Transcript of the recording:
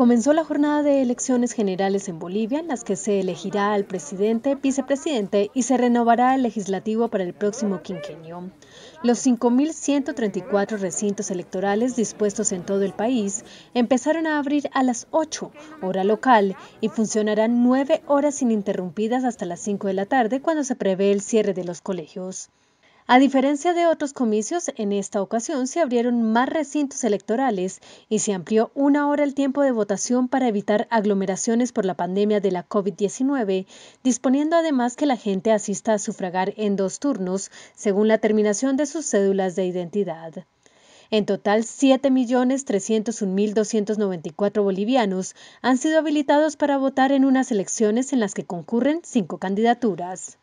Comenzó la jornada de elecciones generales en Bolivia, en las que se elegirá al presidente, vicepresidente y se renovará el legislativo para el próximo quinquenio. Los 5.134 recintos electorales dispuestos en todo el país empezaron a abrir a las 8, hora local, y funcionarán nueve horas ininterrumpidas hasta las 5 de la tarde, cuando se prevé el cierre de los colegios. A diferencia de otros comicios, en esta ocasión se abrieron más recintos electorales y se amplió una hora el tiempo de votación para evitar aglomeraciones por la pandemia de la COVID-19, disponiendo además que la gente asista a sufragar en dos turnos según la terminación de sus cédulas de identidad. En total, 7.301.294 bolivianos han sido habilitados para votar en unas elecciones en las que concurren cinco candidaturas.